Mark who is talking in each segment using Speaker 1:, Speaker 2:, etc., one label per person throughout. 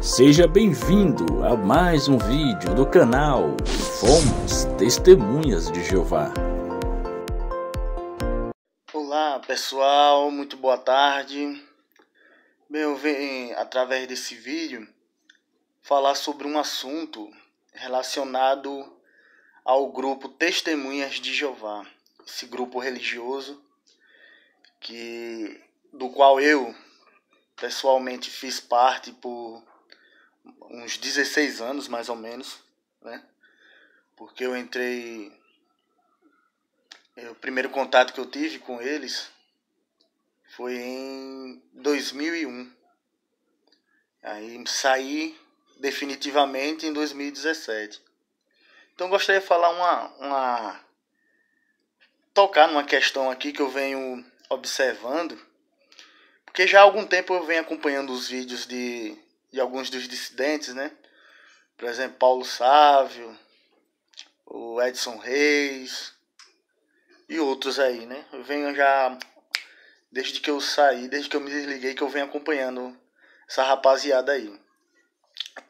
Speaker 1: Seja bem-vindo a mais um vídeo do canal Fomos Testemunhas de Jeová. Olá pessoal, muito boa tarde. Bem, eu venho através desse vídeo falar sobre um assunto relacionado ao grupo Testemunhas de Jeová, esse grupo religioso que do qual eu pessoalmente fiz parte por uns 16 anos, mais ou menos, né? Porque eu entrei. É, o primeiro contato que eu tive com eles foi em 2001. Aí saí definitivamente em 2017. Então gostaria de falar uma, uma tocar numa questão aqui que eu venho observando, porque já há algum tempo eu venho acompanhando os vídeos de de alguns dos dissidentes, né? Por exemplo, Paulo Sávio, o Edson Reis e outros aí, né? Eu venho já desde que eu saí, desde que eu me desliguei, que eu venho acompanhando essa rapaziada aí.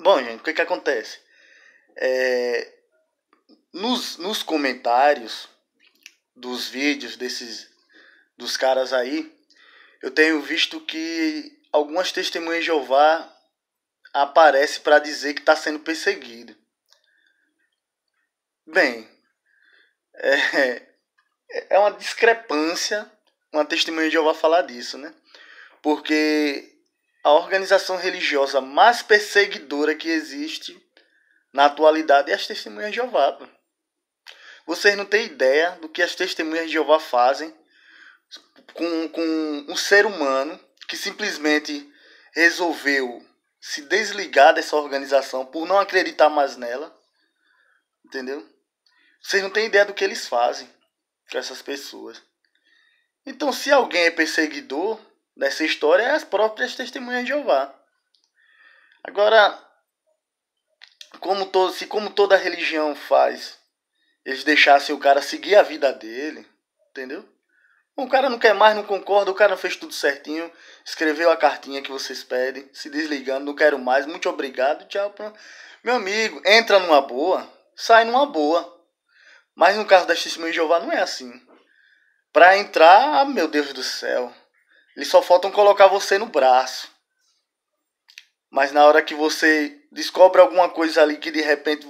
Speaker 1: Bom, gente, o que que acontece? É, nos, nos comentários dos vídeos desses dos caras aí, eu tenho visto que algumas testemunhas de Jeová aparece para dizer que está sendo perseguido. Bem, é, é uma discrepância uma testemunha de Jeová falar disso, né? Porque a organização religiosa mais perseguidora que existe na atualidade é as testemunhas de Jeová. Vocês não têm ideia do que as testemunhas de Jeová fazem com, com um ser humano que simplesmente resolveu se desligar dessa organização por não acreditar mais nela. Entendeu? Vocês não têm ideia do que eles fazem com essas pessoas. Então, se alguém é perseguidor dessa história, é as próprias testemunhas de Jeová. Agora, como todo, se como toda religião faz, eles deixassem o cara seguir a vida dele, entendeu? O cara não quer mais, não concorda, o cara fez tudo certinho, escreveu a cartinha que vocês pedem, se desligando, não quero mais, muito obrigado, tchau. Meu amigo, entra numa boa, sai numa boa. Mas no caso das testemunhas de Jeová não é assim. Para entrar, ah, meu Deus do céu, eles só faltam colocar você no braço. Mas na hora que você descobre alguma coisa ali que de repente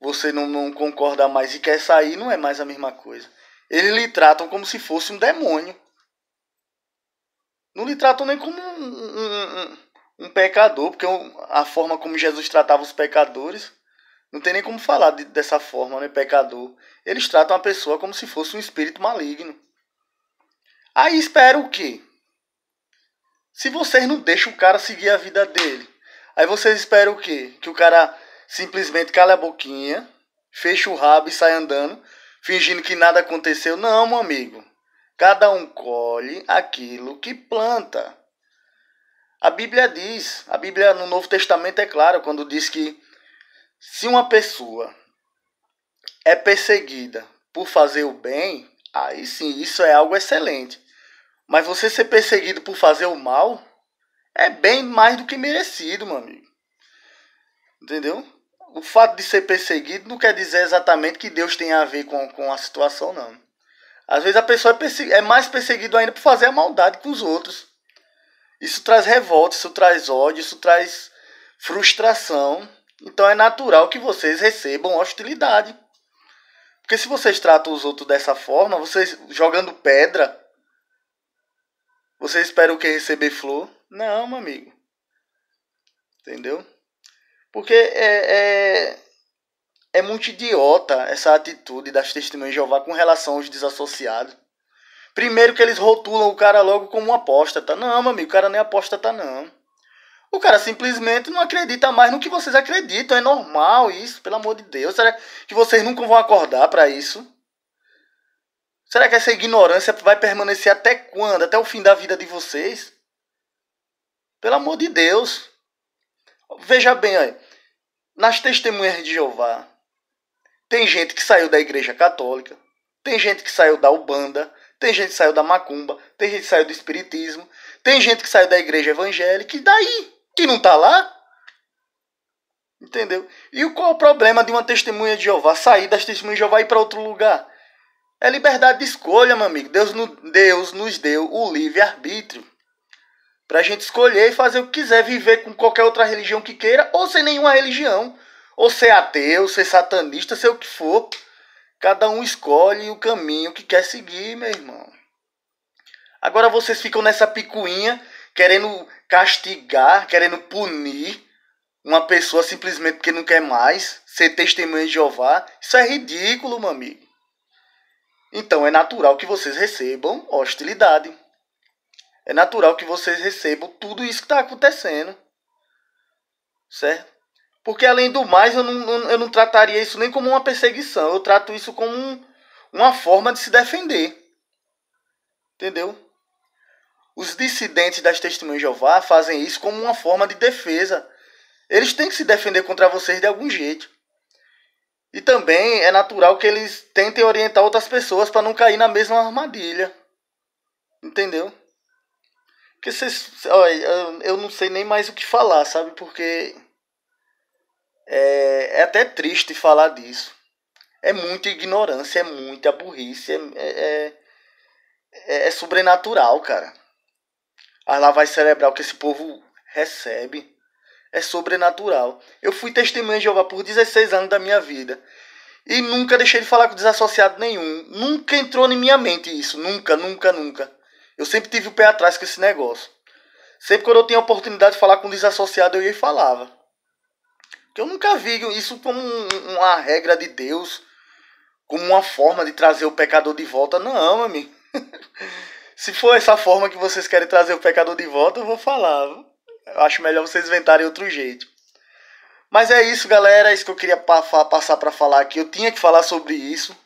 Speaker 1: você não, não concorda mais e quer sair, não é mais a mesma coisa eles lhe tratam como se fosse um demônio. Não lhe tratam nem como um, um, um, um pecador, porque a forma como Jesus tratava os pecadores, não tem nem como falar de, dessa forma, né? Pecador. Eles tratam a pessoa como se fosse um espírito maligno. Aí espera o quê? Se vocês não deixam o cara seguir a vida dele, aí vocês esperam o quê? Que o cara simplesmente cale a boquinha, feche o rabo e saia andando fingindo que nada aconteceu. Não, meu amigo. Cada um colhe aquilo que planta. A Bíblia diz, a Bíblia no Novo Testamento é clara quando diz que se uma pessoa é perseguida por fazer o bem, aí sim, isso é algo excelente. Mas você ser perseguido por fazer o mal é bem mais do que merecido, meu amigo. Entendeu? o fato de ser perseguido não quer dizer exatamente que Deus tem a ver com, com a situação, não. Às vezes a pessoa é, é mais perseguida ainda por fazer a maldade com os outros. Isso traz revolta, isso traz ódio, isso traz frustração. Então é natural que vocês recebam hostilidade. Porque se vocês tratam os outros dessa forma, vocês jogando pedra, vocês esperam que receber flor? Não, meu amigo. Entendeu? Porque é, é, é muito idiota essa atitude das testemunhas de Jeová com relação aos desassociados. Primeiro que eles rotulam o cara logo como um apóstata. Não, meu amigo, o cara nem é apóstata não. O cara simplesmente não acredita mais no que vocês acreditam. É normal isso, pelo amor de Deus. Será que vocês nunca vão acordar para isso? Será que essa ignorância vai permanecer até quando? Até o fim da vida de vocês? Pelo amor de Deus. Veja bem aí nas testemunhas de Jeová, tem gente que saiu da igreja católica, tem gente que saiu da Ubanda, tem gente que saiu da Macumba, tem gente que saiu do Espiritismo, tem gente que saiu da igreja evangélica, e daí? Que não tá lá? Entendeu? E qual o problema de uma testemunha de Jeová sair das testemunhas de Jeová e ir para outro lugar? É liberdade de escolha, meu amigo. Deus, Deus nos deu o livre-arbítrio. Pra gente escolher e fazer o que quiser, viver com qualquer outra religião que queira, ou sem nenhuma religião. Ou ser ateu, ser satanista, ser o que for. Cada um escolhe o caminho que quer seguir, meu irmão. Agora vocês ficam nessa picuinha, querendo castigar, querendo punir uma pessoa simplesmente porque não quer mais ser testemunha de Jeová. Isso é ridículo, meu amigo. Então é natural que vocês recebam hostilidade. É natural que vocês recebam tudo isso que está acontecendo. Certo? Porque além do mais, eu não, eu não trataria isso nem como uma perseguição. Eu trato isso como um, uma forma de se defender. Entendeu? Os dissidentes das testemunhas de Jeová fazem isso como uma forma de defesa. Eles têm que se defender contra vocês de algum jeito. E também é natural que eles tentem orientar outras pessoas para não cair na mesma armadilha. Entendeu? Porque vocês. Olha, eu não sei nem mais o que falar, sabe? Porque. É, é até triste falar disso. É muita ignorância, é muita burrice, é, é, é, é sobrenatural, cara. A lavagem cerebral que esse povo recebe é sobrenatural. Eu fui testemunha de Jeová por 16 anos da minha vida. E nunca deixei de falar com desassociado nenhum. Nunca entrou na minha mente isso. Nunca, nunca, nunca. Eu sempre tive o pé atrás com esse negócio. Sempre quando eu tinha oportunidade de falar com um desassociado, eu ia e falava. Porque eu nunca vi isso como uma regra de Deus, como uma forma de trazer o pecador de volta. Não, amigo. Se for essa forma que vocês querem trazer o pecador de volta, eu vou falar. Eu acho melhor vocês inventarem outro jeito. Mas é isso, galera. É isso que eu queria passar para falar aqui. Eu tinha que falar sobre isso.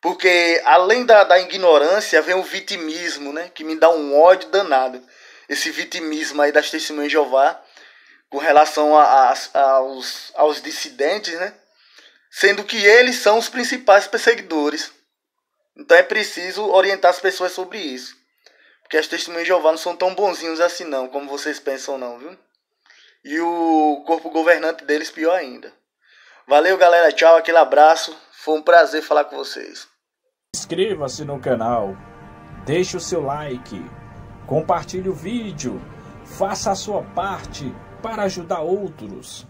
Speaker 1: Porque além da, da ignorância vem o vitimismo, né? Que me dá um ódio danado. Esse vitimismo aí das testemunhas de Jeová com relação a, a, aos, aos dissidentes, né? Sendo que eles são os principais perseguidores. Então é preciso orientar as pessoas sobre isso. Porque as testemunhas de Jeová não são tão bonzinhos assim não, como vocês pensam não, viu? E o corpo governante deles pior ainda. Valeu, galera. Tchau, aquele abraço. Foi um prazer falar com vocês. Inscreva-se no canal, deixe o seu like, compartilhe o vídeo, faça a sua parte para ajudar outros.